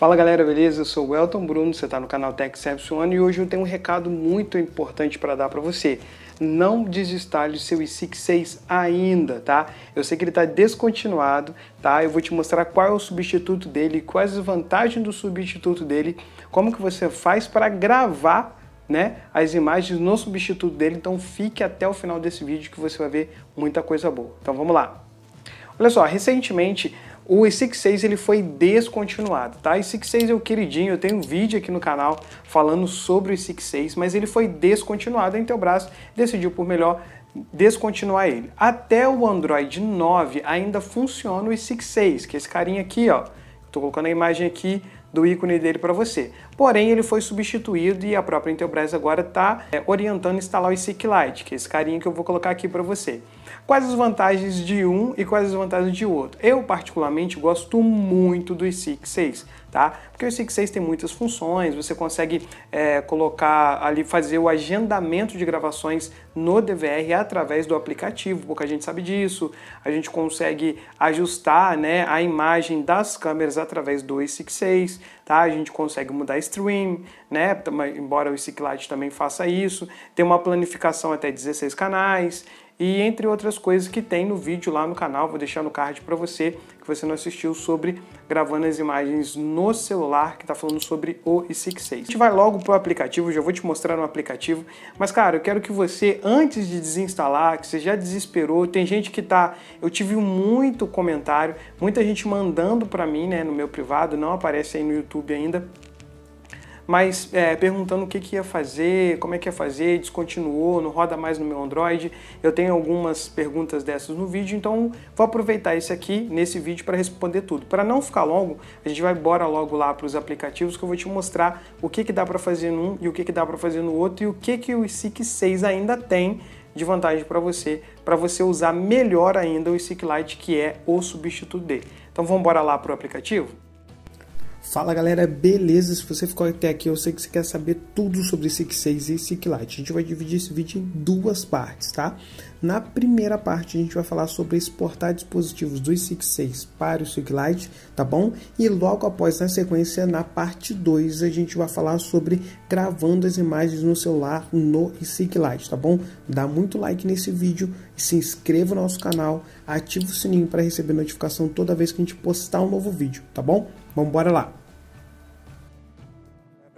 Fala galera, beleza? Eu sou o Elton Bruno, você está no canal Tech Service One e hoje eu tenho um recado muito importante para dar para você. Não desinstale o seu ISIC 6 ainda, tá? Eu sei que ele está descontinuado, tá? Eu vou te mostrar qual é o substituto dele, quais as vantagens do substituto dele, como que você faz para gravar né, as imagens no substituto dele, então fique até o final desse vídeo que você vai ver muita coisa boa. Então vamos lá! Olha só, recentemente o E66 ele foi descontinuado, tá? E66 é o queridinho, eu tenho um vídeo aqui no canal falando sobre o E66, mas ele foi descontinuado, a Intelbras decidiu por melhor descontinuar ele. Até o Android 9 ainda funciona o E66, que é esse carinha aqui, ó. Estou colocando a imagem aqui do ícone dele para você porém ele foi substituído e a própria Intelbras agora está é, orientando instalar o SICK Lite, que é esse carinha que eu vou colocar aqui para você. Quais as vantagens de um e quais as vantagens de outro? Eu, particularmente, gosto muito do SICK 6, tá? Porque o SICK 6 tem muitas funções, você consegue é, colocar ali, fazer o agendamento de gravações no DVR através do aplicativo, pouca gente sabe disso. A gente consegue ajustar né, a imagem das câmeras através do SICK 6, tá? A gente consegue mudar stream, né? Embora o Ciclite também faça isso. Tem uma planificação até 16 canais e entre outras coisas que tem no vídeo lá no canal, vou deixar no card para você que você não assistiu sobre gravando as imagens no celular, que está falando sobre o i66. A gente vai logo para o aplicativo, já vou te mostrar no aplicativo, mas cara, eu quero que você, antes de desinstalar, que você já desesperou, tem gente que tá, eu tive muito comentário, muita gente mandando para mim, né, no meu privado, não aparece aí no YouTube ainda, mas é, perguntando o que, que ia fazer, como é que ia fazer, descontinuou, não roda mais no meu Android. Eu tenho algumas perguntas dessas no vídeo, então vou aproveitar esse aqui nesse vídeo para responder tudo. Para não ficar longo, a gente vai embora logo lá para os aplicativos que eu vou te mostrar o que, que dá para fazer num e o que, que dá para fazer no outro e o que, que o SIC 6 ainda tem de vantagem para você, para você usar melhor ainda o SIC Lite, que é o substituto dele. Então vamos embora lá para o aplicativo? Fala galera, beleza? Se você ficou até aqui, eu sei que você quer saber tudo sobre SIC 6 e SIC Lite. A gente vai dividir esse vídeo em duas partes, tá? Na primeira parte, a gente vai falar sobre exportar dispositivos do SIC 6 para o SIC Lite, tá bom? E logo após, na sequência, na parte 2, a gente vai falar sobre gravando as imagens no celular no SIC Lite, tá bom? Dá muito like nesse vídeo, se inscreva no nosso canal, ativa o sininho para receber notificação toda vez que a gente postar um novo vídeo, tá bom? Vamos bora lá.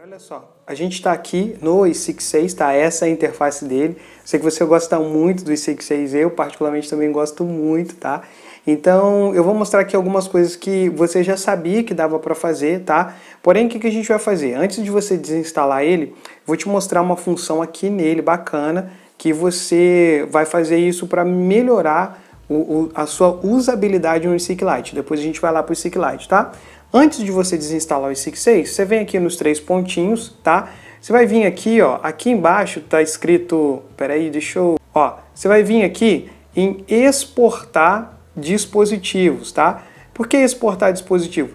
Olha só, a gente está aqui no i66, tá? Essa é a interface dele. Sei que você gosta muito do i66, eu particularmente também gosto muito, tá? Então, eu vou mostrar aqui algumas coisas que você já sabia que dava para fazer, tá? Porém, o que, que a gente vai fazer? Antes de você desinstalar ele, vou te mostrar uma função aqui nele bacana que você vai fazer isso para melhorar o, o, a sua usabilidade no Seeklight. Depois a gente vai lá para o Seeklight, tá? Antes de você desinstalar o i66, você vem aqui nos três pontinhos, tá? Você vai vir aqui, ó, aqui embaixo tá escrito, peraí, deixa eu... Ó, você vai vir aqui em exportar dispositivos, tá? Por que exportar dispositivo?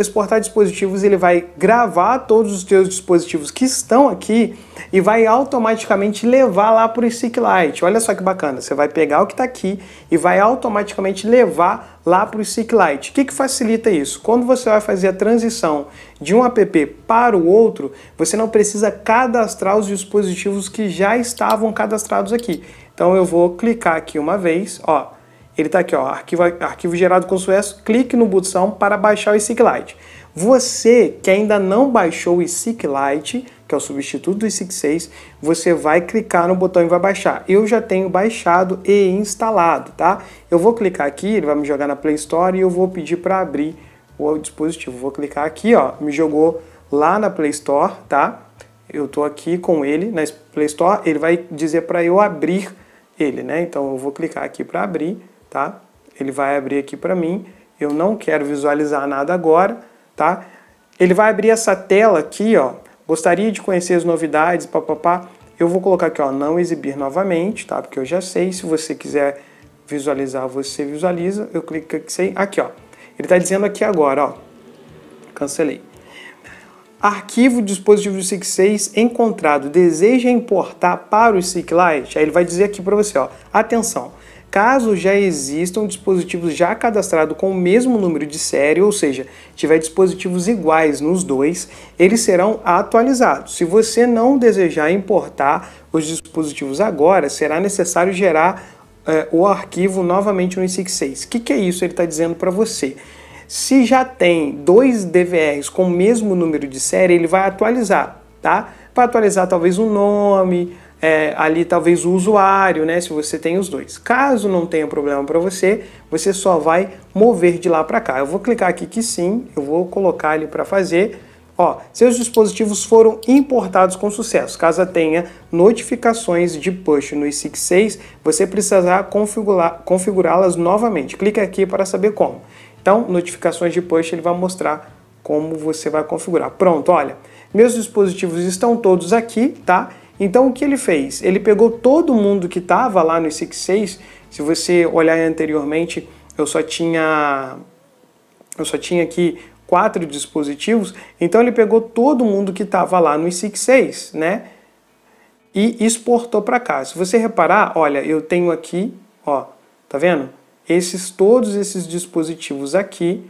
Exportar dispositivos, ele vai gravar todos os seus dispositivos que estão aqui e vai automaticamente levar lá para o SeekLite. Olha só que bacana, você vai pegar o que está aqui e vai automaticamente levar lá para o SeekLite. O que, que facilita isso? Quando você vai fazer a transição de um app para o outro, você não precisa cadastrar os dispositivos que já estavam cadastrados aqui. Então eu vou clicar aqui uma vez, ó, ele está aqui, ó, arquivo, arquivo gerado com sucesso, clique no botão para baixar o ESICLite. Você que ainda não baixou o ESICLite, que é o substituto do ISIC6, você vai clicar no botão e vai baixar. Eu já tenho baixado e instalado, tá? Eu vou clicar aqui, ele vai me jogar na Play Store e eu vou pedir para abrir o dispositivo. Vou clicar aqui, ó, me jogou lá na Play Store, tá? Eu tô aqui com ele na Play Store, ele vai dizer para eu abrir ele, né? Então eu vou clicar aqui para abrir tá? Ele vai abrir aqui para mim. Eu não quero visualizar nada agora, tá? Ele vai abrir essa tela aqui, ó. Gostaria de conhecer as novidades, papapá. Eu vou colocar aqui, ó, não exibir novamente, tá? Porque eu já sei. Se você quiser visualizar, você visualiza. Eu clico aqui, aqui ó. Ele está dizendo aqui agora, ó. Cancelei arquivo dispositivo do SIG6 encontrado deseja importar para o Lite? aí ele vai dizer aqui para você, ó, atenção, caso já existam dispositivos já cadastrados com o mesmo número de série, ou seja, tiver dispositivos iguais nos dois, eles serão atualizados. Se você não desejar importar os dispositivos agora, será necessário gerar é, o arquivo novamente no SIG 6 O que, que é isso? Ele está dizendo para você se já tem dois DVRs com o mesmo número de série, ele vai atualizar, tá? Vai atualizar talvez o nome, é, ali talvez o usuário, né? Se você tem os dois. Caso não tenha problema para você, você só vai mover de lá para cá. Eu vou clicar aqui que sim, eu vou colocar ele para fazer. Ó, seus dispositivos foram importados com sucesso. Caso tenha notificações de push no i66, você precisará configurá-las novamente. Clique aqui para saber como. Então, notificações de push ele vai mostrar como você vai configurar. Pronto, olha, meus dispositivos estão todos aqui, tá? Então o que ele fez? Ele pegou todo mundo que estava lá no 6, se você olhar anteriormente, eu só tinha eu só tinha aqui quatro dispositivos, então ele pegou todo mundo que estava lá no 6, né? E exportou para cá. Se você reparar, olha, eu tenho aqui, ó, tá vendo? Esses todos esses dispositivos aqui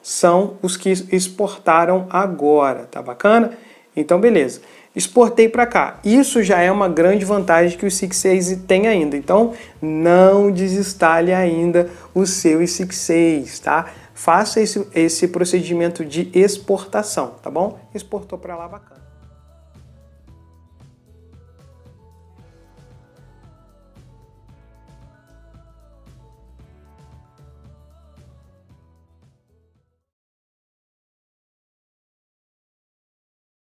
são os que exportaram agora, tá bacana? Então beleza. Exportei para cá. Isso já é uma grande vantagem que o SIG6 tem ainda. Então não desinstale ainda o seu SIG6, tá? Faça esse, esse procedimento de exportação, tá bom? Exportou para lá, bacana.